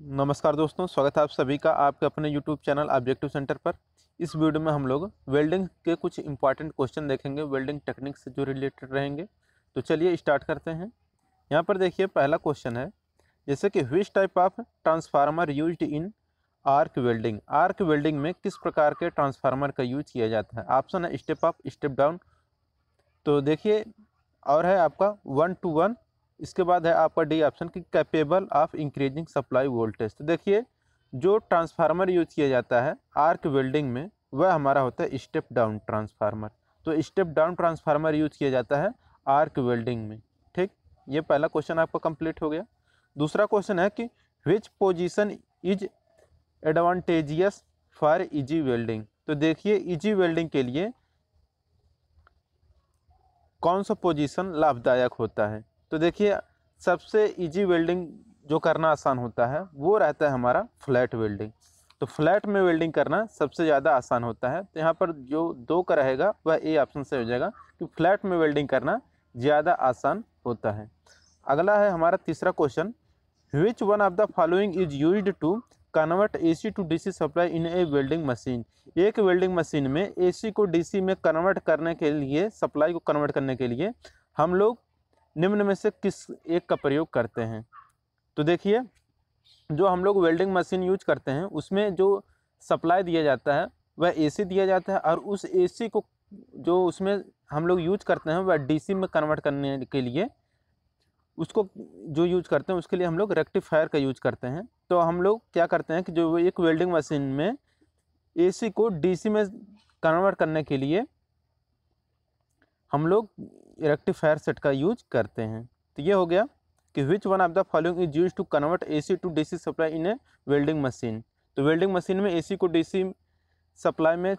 नमस्कार दोस्तों स्वागत है आप सभी का आपके अपने यूट्यूब चैनल ऑब्जेक्टिव सेंटर पर इस वीडियो में हम लोग वेल्डिंग के कुछ इंपॉर्टेंट क्वेश्चन देखेंगे वेल्डिंग टेक्निक से जो रिलेटेड रहेंगे तो चलिए स्टार्ट करते हैं यहाँ पर देखिए पहला क्वेश्चन है जैसे कि which type of transformer use in arc welding arc welding में किस प्रकार के ट्रांसफार्मर का यूज किया जाता है ऑप्शन है स्टेप अप स्टेप डाउन तो देखिए और है आपका वन टू वन इसके बाद है आपका डी ऑप्शन की capable of increasing supply voltage तो देखिए जो ट्रांसफार्मर यूज किया जाता है आर्क वेल्डिंग में वह हमारा होता है स्टेप डाउन ट्रांसफार्मर तो स्टेप डाउन ट्रांसफार्मर यूज किया जाता है आर्क वेल्डिंग में ठीक ये पहला क्वेश्चन आपका कंप्लीट हो गया दूसरा क्वेश्चन है कि which position is advantageous for easy welding तो देखिए इजी e वेल्डिंग के लिए कौन सा पोजिशन लाभदायक होता है तो देखिए सबसे इजी वेल्डिंग जो करना आसान होता है वो रहता है हमारा फ्लैट वेल्डिंग तो फ्लैट में वेल्डिंग करना सबसे ज़्यादा आसान होता है तो यहाँ पर जो दो का रहेगा वह ए ऑप्शन से हो जाएगा कि फ्लैट में वेल्डिंग करना ज़्यादा आसान होता है अगला है हमारा तीसरा question which one of the following is use to convert AC to DC supply in a welding machine एक वेल्डिंग मशीन में एसी को डीसी में कन्वर्ट करने के लिए सप्लाई को कन्वर्ट करने के लिए हम लोग निम्न में से किस एक का प्रयोग करते हैं तो देखिए जो हम लोग वेल्डिंग मशीन यूज करते हैं उसमें जो सप्लाई दिया जाता है वह एसी दिया जाता है और उस एसी को जो उसमें हम लोग यूज करते हैं वह डीसी में कन्वर्ट करने के लिए उसको जो यूज करते हैं उसके लिए हम लोग रेक्टिफायर का यूज करते हैं तो हम लोग क्या करते हैं कि जो एक वेल्डिंग मशीन में एसी को डीसी में कन्वर्ट करने के लिए हम लोग रेक्टिफायर सेट का यूज करते हैं तो ये हो गया कि which one of the following is use to convert C to C supply in a welding machine तो वेल्डिंग मशीन में सी को सी सप्लाई में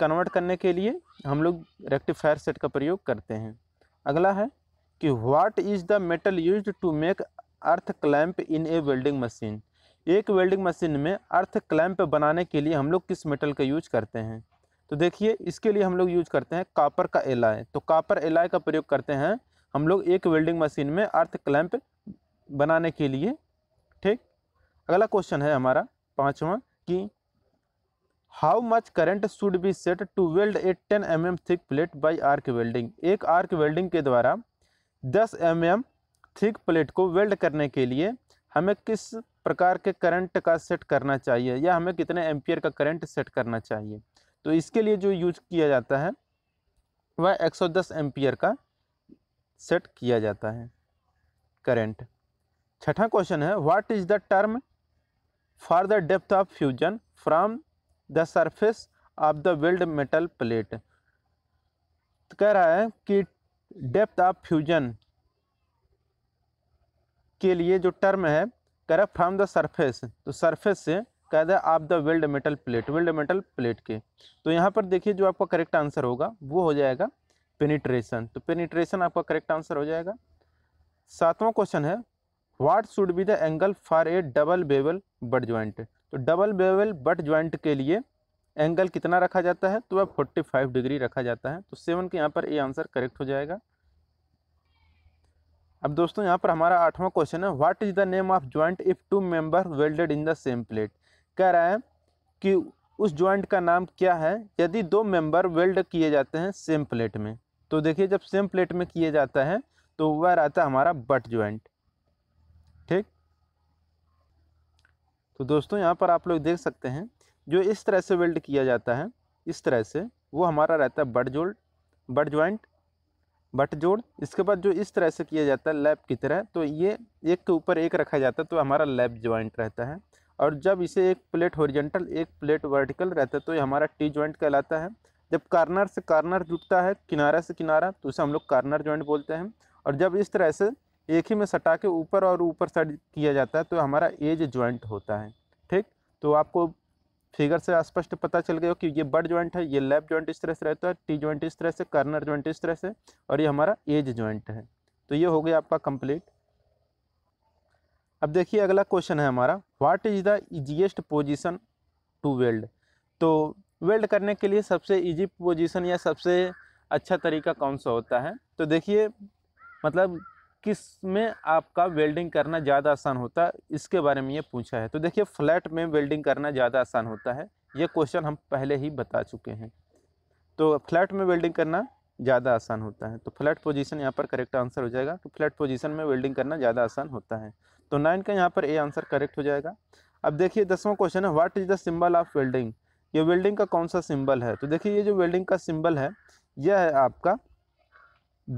कन्वर्ट करने के लिए हम लोग रेक्टिफायर सेट का प्रयोग करते हैं अगला है कि what is the metal use to make earth clamp in a welding machine एक वेल्डिंग मशीन में अर्थ क्लैंप बनाने के लिए हम लोग किस मेटल का यूज करते हैं तो देखिए इसके लिए हम लोग यूज करते हैं कापर का एलाय तो कापर एलाय का प्रयोग करते हैं हम लोग एक वेल्डिंग मशीन में अर्थ क्लैंप बनाने के लिए ठीक अगला क्वेश्चन है हमारा पाँचवा कि how much current should be set to weld a ten M M thick plate by arc welding एक आर्क वेल्डिंग के द्वारा दस एम एम थिक प्लेट को वेल्ड करने के लिए हमें किस प्रकार के करंट का सेट करना चाहिए या हमें कितने एम्पियर का करंट सेट करना चाहिए तो इसके लिए जो यूज किया जाता है वह 110 एम्पियर का सेट किया जाता है करंट छठा क्वेश्चन है what is the term for the depth of fusion from the surface of the weld metal plate कह रहा है कि डेप्थ ऑफ फ्यूजन के लिए जो टर्म है कह रहा है फ्रॉम द सरफेस तो सरफेस से दें of the weld metal plate weld metal plate के तो यहाँ पर देखिए जो आपका करेक्ट आंसर होगा वो हो जाएगा पेनिट्रेशन तो पेनिट्रेशन आपका करेक्ट आंसर हो जाएगा सातवां क्वेश्चन है what should be the angle for a double bevel butt joint तो डबल बेवल बट ज्वाइंट के लिए एंगल कितना रखा जाता है तो वह फोर्टी फाइव डिग्री रखा जाता है तो सेवन के यहाँ पर ये आंसर करेक्ट हो जाएगा अब दोस्तों यहाँ पर हमारा आठवां क्वेश्चन है what is the name of joint if two member welded in the same plate कह रहा है कि उस जॉइंट का नाम क्या है यदि दो मेंबर वेल्ड किए जाते हैं सेम प्लेट में तो देखिए जब सेम प्लेट में किए जाता है तो वह रहता है हमारा बट ज्वाइंट ठीक तो दोस्तों यहाँ पर आप लोग देख सकते हैं जो इस तरह से वेल्ड किया जाता है इस तरह से वो हमारा रहता है बट जोड़ बट ज्वाइंट बट जोड़ इसके बाद जो इस तरह से किया जाता है लैब की तरह तो ये एक के ऊपर एक रखा जाता है तो हमारा लैब ज्वाइंट रहता है और जब इसे एक प्लेट हॉरिजेंटल एक प्लेट वर्टिकल रहता है तो ये हमारा टी जॉइंट कहलाता है जब कार्नर से कार्नर जुटता है किनारा से किनारा तो उसे हम लोग कार्नर ज्वाइंट बोलते हैं और जब इस तरह से एक ही में सटा के ऊपर और ऊपर साइड किया जाता है तो हमारा एज ज्वाइंट होता है ठीक तो आपको फिगर से स्पष्ट पता चल गया कि ये बड ज्वाइंट है ये लेफ्ट ज्वाइंट इस तरह से रहता है टी ज्वाइंट इस तरह से कार्नर ज्वाइंट इस तरह से और ये हमारा एज ज्वाइंट है तो ये हो गया आपका कंप्लीट अब देखिए अगला क्वेश्चन है हमारा what is the easiest position to weld तो वेल्ड करने के लिए सबसे ईजी पोजीशन या सबसे अच्छा तरीका कौन सा होता है तो देखिए मतलब किस में आपका वेल्डिंग करना ज़्यादा आसान होता है इसके बारे में ये पूछा है तो देखिए फ्लैट में वेल्डिंग करना ज़्यादा आसान होता है ये क्वेश्चन हम पहले ही बता चुके हैं तो फ्लैट में वेल्डिंग करना ज़्यादा आसान होता है तो फ्लैट पोजीशन यहाँ पर करेक्ट आंसर हो जाएगा तो फ्लैट पोजीशन में वेल्डिंग करना ज़्यादा आसान होता है तो नाइन का यहाँ पर ए आंसर करेक्ट हो जाएगा अब देखिए दसवां क्वेश्चन है what is the symbol of welding ये वेल्डिंग का कौन सा सिंबल है तो देखिए ये जो वेल्डिंग का सिंबल है यह है आपका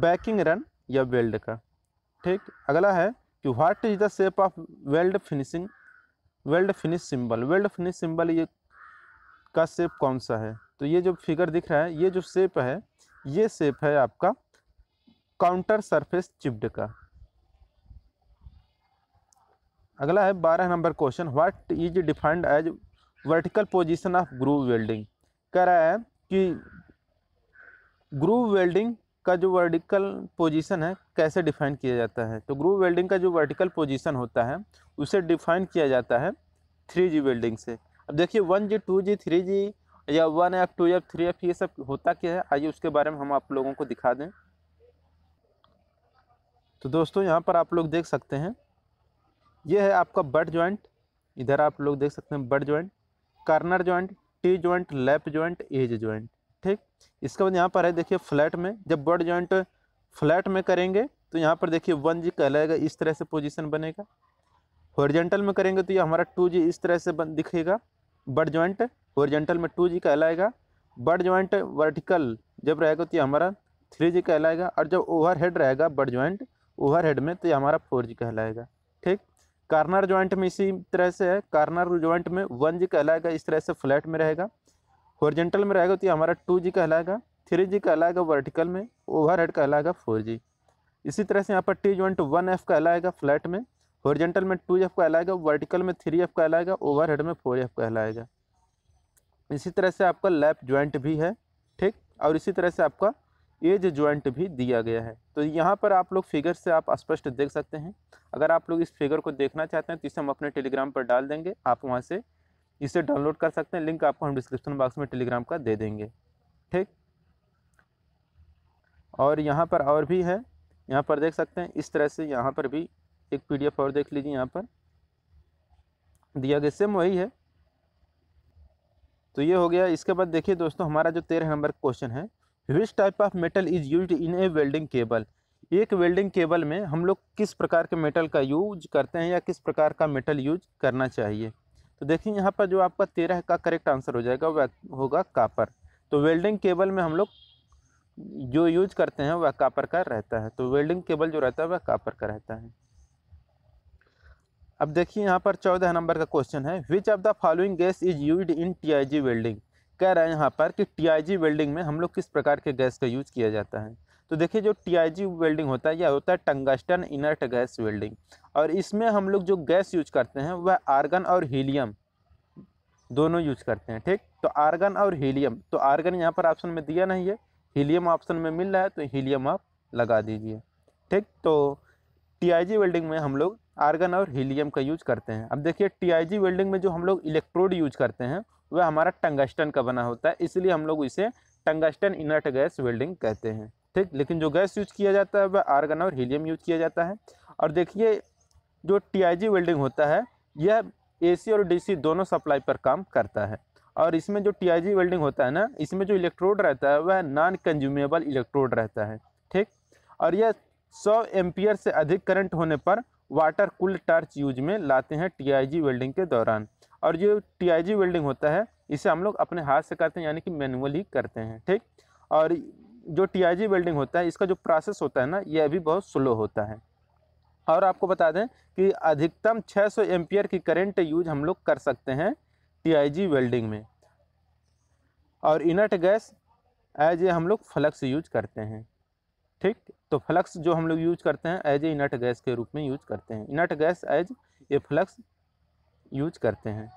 बैकिंग रन या वेल्ड का ठीक अगला है कि what is the shape of weld finishing weld finish symbol weld finish symbol ये का शेप कौन सा है तो ये जो फिगर दिख रहा है ये जो शेप है ये शेप है आपका काउंटर सरफेस चिप्ड का अगला है बारह number question what is defined as vertical position of groove welding कह रहा है कि ग्रूव वेल्डिंग का जो वर्टिकल पोजीशन है कैसे डिफाइन किया जाता है तो ग्रूव वेल्डिंग का जो वर्टिकल पोजीशन होता है उसे डिफाइन किया जाता है थ्री जी वेल्डिंग से अब देखिए one G two G three G या one F two F three F ये सब होता क्या है आइए उसके बारे में हम आप लोगों को दिखा दें तो दोस्तों यहाँ पर आप लोग देख सकते हैं ये है आपका बट ज्वाइंट इधर आप लोग देख सकते हैं butt joint corner joint T joint lap joint edge joint ठीक इसके बाद यहाँ पर है देखिए फ्लैट में जब बट ज्वाइंट फ्लैट में करेंगे तो यहाँ पर देखिए वन जी कहलाएगा इस तरह से पोजिशन बनेगा हॉरिजेंटल में करेंगे तो ये हमारा टू जी इस तरह से बन दिखेगा बट ज्वाइंट हॉरिजेंटल में टू जी कहलाएगा बट ज्वाइंट वर्टिकल जब रहेगा तो ये हमारा थ्री जी कहलाएगा और जब ओवर हेड रहेगा बट ज्वाइंट ओवर हेड में तो ये हमारा फोर जी कहलाएगा ठीक कार्नर ज्वाइंट में इसी तरह से है कार्नर ज्वाइंट में वन जी कहलाएगा इस तरह से फ्लैट में रहेगा हॉर्जेंटल में रहेगा तो ये हमारा टू जी कहलाएगा थ्री जी कहलाएगा वर्टिकल में ओवर हेड कहलाएगा फोर जी इसी तरह से यहाँ पर टी ज्वाइंट वन एफ कहलाएगा फ्लैट में हॉर्जेंटल में टू एफ कहलाएगा वर्टिकल में थ्री एफ कहलाएगा ओवर हेड में फोर एफ कहलाएगा इसी तरह से आपका लैप ज्वाइंट भी है ठीक और इसी तरह से आपका एज ज्वाइंट भी दिया गया है तो यहाँ पर आप लोग फिगर से आप स्पष्ट देख सकते हैं अगर आप लोग इस फिगर को देखना चाहते हैं तो इसे हम अपने टेलीग्राम पर डाल देंगे आप वहाँ से इसे डाउनलोड कर सकते हैं लिंक आपको हम डिस्क्रिप्शन बॉक्स में टेलीग्राम का दे देंगे ठीक और यहाँ पर और भी है यहाँ पर देख सकते हैं इस तरह से यहाँ पर भी एक पी और देख लीजिए यहाँ पर दिया गया सेम वही है तो ये हो गया इसके बाद देखिए दोस्तों हमारा जो तेरह नंबर क्वेश्चन है which type of metal is use in a welding cable एक वेल्डिंग केबल में हम लोग किस प्रकार के मेटल का यूज करते हैं या किस प्रकार का मेटल यूज करना चाहिए तो देखिए यहाँ पर जो आपका तेरह का करेक्ट आंसर हो जाएगा वह होगा कापर तो वेल्डिंग केबल में हम लोग जो यूज करते हैं वह कापर का रहता है तो वेल्डिंग केबल जो रहता है वह कापर का रहता है अब देखिए यहाँ पर चौदह नंबर का क्वेश्चन है which of the following gas is use in T I G welding कह रहा है यहाँ पर कि टीआईजी वेल्डिंग में हम लोग किस प्रकार के गैस का यूज़ किया जाता है तो देखिए जो टीआईजी वेल्डिंग होता है यह होता है टंगस्टन इनर्ट गैस वेल्डिंग और इसमें हम लोग जो गैस यूज करते हैं वह आर्गन और हीलियम दोनों यूज करते हैं ठीक तो आर्गन और हीलियम तो आर्गन यहाँ पर ऑप्शन में दिया नहीं है हीलियम ऑप्शन में मिल रहा है तो हीलियम आप लगा दीजिए ठीक तो टी वेल्डिंग में हम लोग आर्गन और हीलियम का यूज करते हैं अब देखिए टी वेल्डिंग में जो हम लोग इलेक्ट्रोड यूज करते हैं वह हमारा टंगस्टन का बना होता है इसलिए हम लोग इसे टंगस्टन इनर्ट गैस वेल्डिंग कहते हैं ठीक लेकिन जो गैस यूज किया जाता है वह आर्गन और हीलियम यूज किया जाता है और देखिए जो टी वेल्डिंग होता है यह ए और डी दोनों सप्लाई पर काम करता है और इसमें जो टी वेल्डिंग होता है ना इसमें जो इलेक्ट्रोड रहता है वह नॉन कंज्यूमेबल इलेक्ट्रोड रहता है ठीक और यह सौ एम्पियर से अधिक करंट होने पर वाटर कूल टार्च यूज में लाते हैं टीआईजी वेल्डिंग के दौरान और जो टीआईजी वेल्डिंग होता है इसे हम लोग अपने हाथ से करते हैं यानी कि मैनुअली करते हैं ठीक और जो टीआईजी वेल्डिंग होता है इसका जो प्रोसेस होता है ना ये अभी बहुत स्लो होता है और आपको बता दें कि अधिकतम छः सौ की करेंट यूज हम लोग कर सकते हैं टी वेल्डिंग में और इनट गैस एज ये हम लोग फ्लक्स यूज करते हैं ठीक तो फ्लक्स जो हम लोग यूज करते हैं एज ए इनट गैस के रूप में यूज करते हैं inert gas as a flux use करते हैं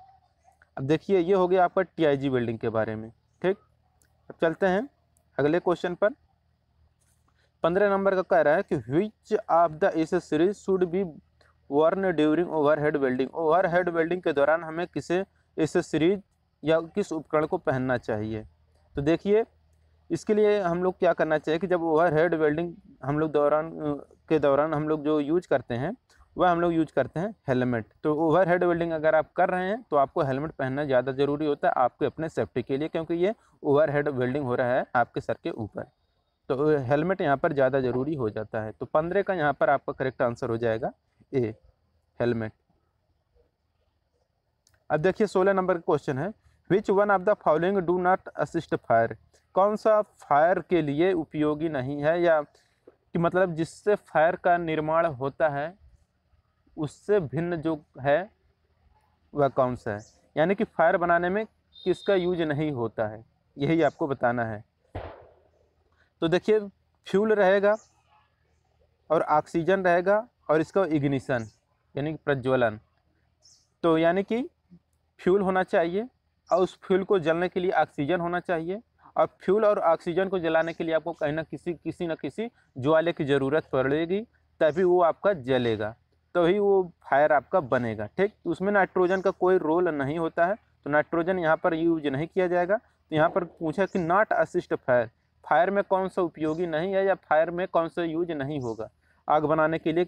अब देखिए ये हो गया आपका टीआईजी बिल्डिंग के बारे में ठीक अब चलते हैं अगले क्वेश्चन पर पंद्रह नंबर का कह रहा है कि which of the accessories should be worn during head welding head welding के दौरान हमें किसे इस सीरीज या किस उपकरण को पहनना चाहिए तो देखिए इसके लिए हम लोग क्या करना चाहिए कि जब ओवर हेड वेल्डिंग हम लोग दौरान के दौरान हम लोग जो यूज करते हैं वह हम लोग यूज करते हैं हेलमेट तो ओवर हेड वेल्डिंग अगर आप कर रहे हैं तो आपको हेलमेट पहनना ज़्यादा ज़रूरी होता है आपके अपने सेफ्टी के लिए क्योंकि ये ओवर हेड वेल्डिंग हो रहा है आपके सर के ऊपर तो हेलमेट यहाँ पर ज़्यादा ज़रूरी हो जाता है तो पंद्रह का यहाँ पर आपका करेक्ट आंसर हो जाएगा ए हेलमेट अब देखिए सोलह नंबर का क्वेश्चन है which one of the following do not assist fire कौन सा फायर के लिए उपयोगी नहीं है या कि मतलब जिससे फायर का निर्माण होता है उससे भिन्न जो है वह कौन सा है यानी कि फायर बनाने में किसका यूज नहीं होता है यही आपको बताना है तो देखिए फ्यूल रहेगा और ऑक्सीजन रहेगा और इसका इग्निशन यानी कि प्रज्वलन तो यानी कि फ्यूल होना चाहिए और उस फ्यूल को जलने के लिए ऑक्सीजन होना चाहिए अब फ्यूल और ऑक्सीजन को जलाने के लिए आपको कहीं ना किसी किसी न किसी ज्वाले की ज़रूरत पड़ेगी तभी वो आपका जलेगा तभी तो वो फायर आपका बनेगा ठीक तो उसमें नाइट्रोजन का कोई रोल नहीं होता है तो नाइट्रोजन यहाँ पर यूज नहीं किया जाएगा तो यहाँ पर पूछा कि नॉट असिस्ट फायर फायर में कौन सा उपयोगी नहीं है या फायर में कौन सा यूज नहीं होगा आग बनाने के लिए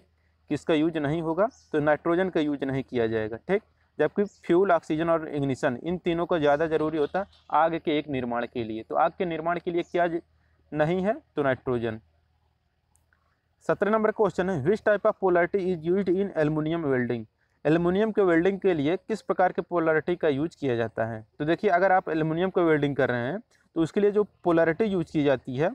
किसका यूज नहीं होगा तो नाइट्रोजन का यूज नहीं किया जाएगा ठीक जबकि फ्यूल ऑक्सीजन और इग्निशन इन तीनों का ज़्यादा ज़रूरी होता है आग के एक निर्माण के लिए तो आग के निर्माण के लिए क्या नहीं है तो नाइट्रोजन सत्रह नंबर क्वेश्चन है which type of polarity is use in aluminium welding aluminium के वेल्डिंग के लिए किस प्रकार के पोलरिटी का यूज किया जाता है तो देखिए अगर आप एलमिनियम का वेल्डिंग कर रहे हैं तो उसके लिए जो पोलरिटी यूज की जाती है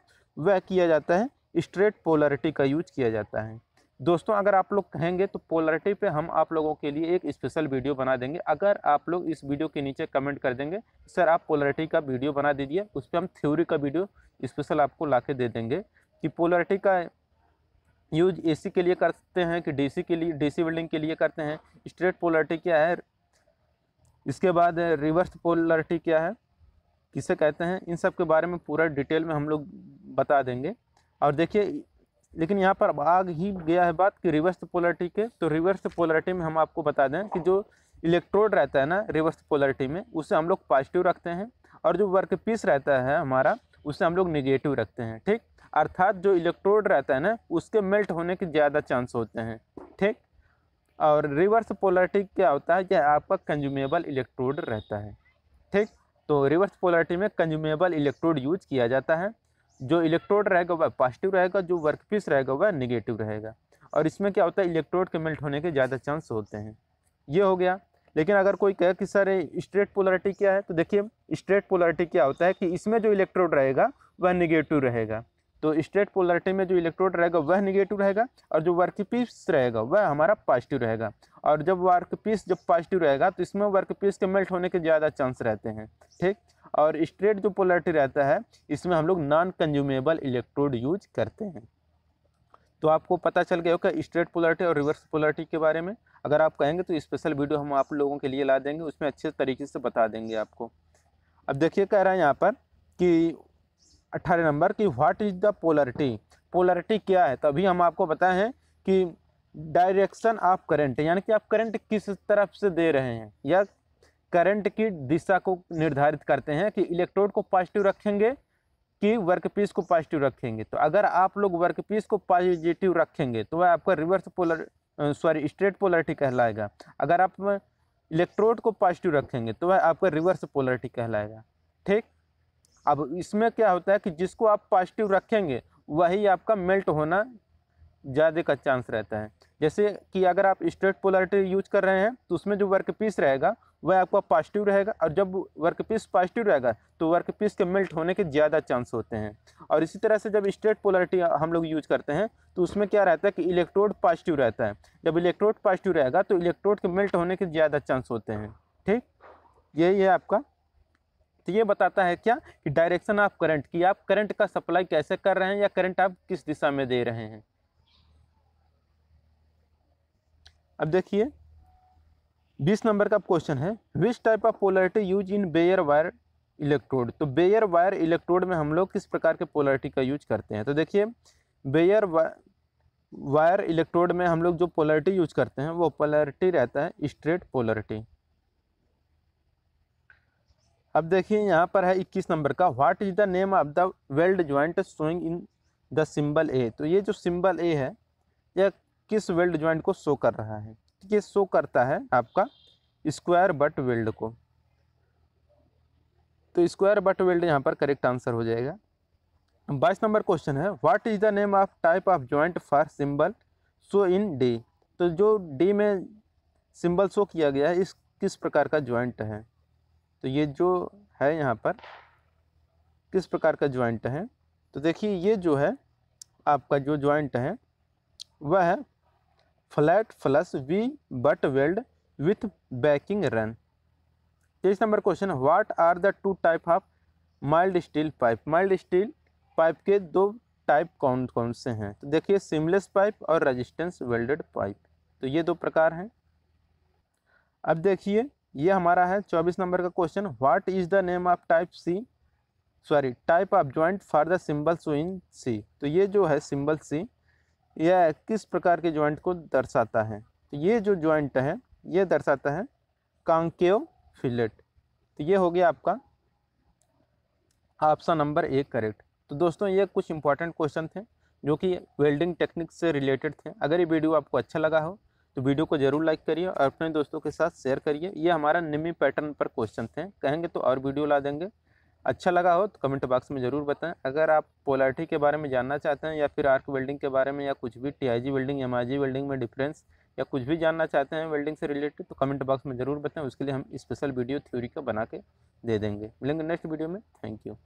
वह किया जाता है स्ट्रेट पोलरिटी का यूज किया जाता है दोस्तों अगर आप लोग कहेंगे तो पोलरिटी पे हम आप लोगों के लिए एक स्पेशल वीडियो बना देंगे अगर आप लोग इस वीडियो के नीचे कमेंट कर देंगे सर आप पोलरिटी का वीडियो बना दीजिए उस पर हम थ्योरी का वीडियो स्पेशल आपको ला दे देंगे कि पोलरिटी का यूज एसी के लिए करते हैं कि डीसी के लिए डीसी बिल्डिंग के लिए करते हैं स्ट्रेट पोलरिटी क्या है इसके बाद रिवर्स पोलरिटी क्या है किसे कहते हैं इन सब के बारे में पूरा डिटेल में हम लोग बता देंगे और देखिए लेकिन यहाँ पर आग ही गया है बात कि रिवर्स पोलरिटी के तो रिवर्स पोलरिटी में हम आपको बता दें कि जो इलेक्ट्रोड रहता है ना रिवर्स पोलरिटी में उसे हम लोग पॉजिटिव रखते हैं और जो वर्क पीस रहता है हमारा उसे हम लोग निगेटिव रखते हैं ठीक अर्थात जो इलेक्ट्रोड रहता है ना उसके मेल्ट होने के ज़्यादा चांस होते हैं ठीक और रिवर्स पोलरिटी क्या होता है कि आपका कंज्यूमेबल इलेक्ट्रोड रहता है ठीक तो रिवर्स पोलरिटी में कंज्यूमेबल इलेक्ट्रोड यूज किया जाता है जो इलेक्ट्रोड रहेगा वह पॉजिटिव रहेगा जो वर्क पीस रहेगा वह निगेटिव रहेगा और इसमें क्या होता है इलेक्ट्रोड के मेल्ट होने के ज़्यादा चांस होते हैं ये हो गया लेकिन अगर कोई कहे कि सर स्ट्रेट पोलरिटी क्या है तो देखिए स्ट्रेट पोलरिटी क्या होता है कि इसमें जो इलेक्ट्रोड रहेगा वह निगेटिव रहेगा तो स्ट्रेट पोलरिटी में जो इलेक्ट्रोड रहेगा वह निगेटिव रहेगा और जो वर्क पीस रहेगा वह हमारा पॉजिटिव रहेगा और जब वर्क पीस जब पॉजिटिव रहेगा तो इसमें वर्क पीस के मेल्ट होने के ज़्यादा चांस रहते हैं ठीक और स्ट्रेट जो पोलरिटी रहता है इसमें हम लोग नॉन कंज्यूमेबल इलेक्ट्रोड यूज करते हैं तो आपको पता चल गया होगा स्ट्रेट पोलरिटी और रिवर्स पोलरिटी के बारे में अगर आप कहेंगे तो स्पेशल वीडियो हम आप लोगों के लिए ला देंगे उसमें अच्छे तरीके से बता देंगे आपको अब देखिए कह रहा है यहाँ पर कि अट्ठारह नंबर कि what is the polarity polarity क्या है तभी हम आपको बताएं हैं कि डायरेक्शन ऑफ करंट यानी कि आप करंट किस तरफ से दे रहे हैं या करंट की दिशा को निर्धारित करते हैं कि इलेक्ट्रोड को पॉजिटिव रखेंगे कि वर्कपीस को पॉजिटिव रखेंगे तो अगर आप लोग वर्कपीस को पॉजिटिव रखेंगे तो वह आपका reverse polar sorry straight polarity कहलाएगा अगर आप इलेक्ट्रोड को पॉजिटिव रखेंगे तो वह आपका रिवर्स पोलरिटी कहलाएगा ठीक अब इसमें क्या होता है कि जिसको आप पॉजिटिव रखेंगे वही आपका मेल्ट होना ज़्यादा का चांस रहता है जैसे कि अगर आप स्ट्रेट पोलरिटी यूज कर रहे हैं तो उसमें जो वर्क पीस रहेगा वह आपका पॉजिटिव रहेगा और जब वर्क पीस पॉजिटिव रहेगा तो वर्क पीस के मेल्ट होने के ज़्यादा चांस होते हैं और इसी तरह से जब स्ट्रेट पोलरिटी हम लोग यूज करते हैं तो उसमें क्या रहता है कि इलेक्ट्रोड पॉजिटिव रहता है जब इलेक्ट्रोड पॉजिटिव रहेगा तो इलेक्ट्रोड के मेल्ट होने के ज़्यादा चांस होते हैं ठीक यही है आपका तो ये बताता है क्या कि डायरेक्शन ऑफ करंट कि आप करंट का सप्लाई कैसे कर रहे हैं या करंट आप किस दिशा में दे रहे हैं अब देखिए बीस नंबर का क्वेश्चन है which type of polarity use in bare wire electrode तो बेयर वायर इलेक्ट्रोड में हम लोग किस प्रकार के पोलरिटी का यूज करते हैं तो देखिए बेयर वायर इलेक्ट्रोड में हम लोग जो पोलरिटी यूज करते हैं वो पोलरिटी रहता है स्ट्रेट पोलरिटी अब देखिए यहाँ पर है इक्कीस नंबर का what is the name of the weld joint showing in the symbol A तो ये जो सिंबल ए है यह किस वेल्ड ज्वाइंट को शो कर रहा है ये शो करता है आपका स्क्वायर बट वेल्ड को तो स्क्वायर बट वेल्ड यहाँ पर करेक्ट आंसर हो जाएगा बाईस नंबर क्वेश्चन है what is the name of type of joint for symbol show in D तो जो डी में सिंबल शो किया गया है इस किस प्रकार का ज्वाइंट है तो ये जो है यहाँ पर किस प्रकार का ज्वाइंट है तो देखिए ये जो है आपका जो ज्वाइंट है वह है flat flush V butt weld with backing run तेईस number question what are the two type of mild steel pipe mild steel pipe के दो टाइप कौन कौन से हैं तो देखिए सिमलेस पाइप और रजिस्टेंस वेल्डेड पाइप तो ये दो प्रकार हैं अब देखिए ये हमारा है चौबीस नंबर का question what is the name of type C sorry type of joint for the symbols in C तो ये जो है सिंबल सी यह किस प्रकार के ज्वाइंट को दर्शाता है तो ये जो जॉइंट है ये दर्शाता है कांकेव फिलेट तो ये हो गया आपका ऑप्शन नंबर एक करेक्ट तो दोस्तों ये कुछ इंपॉर्टेंट क्वेश्चन थे जो कि वेल्डिंग टेक्निक से रिलेटेड थे अगर ये वीडियो आपको अच्छा लगा हो तो वीडियो को जरूर लाइक करिए और अपने दोस्तों के साथ शेयर करिए ये हमारा निमी पैटर्न पर क्वेश्चन थे कहेंगे तो और वीडियो ला देंगे अच्छा लगा हो तो कमेंट बॉक्स में ज़रूर बताएं अगर आप पोलार्टी के बारे में जानना चाहते हैं या फिर आर्क वेल्डिंग के बारे में या कुछ भी टी वेल्डिंग एम वेल्डिंग में डिफरेंस या कुछ भी जानना चाहते हैं वेल्डिंग से रिलेटेड तो कमेंट बॉक्स में ज़रूर बताएं उसके लिए हम स्पेशल वीडियो थ्योरी का बना के दे देंगे मिलेंगे नेक्स्ट वीडियो में थैंक यू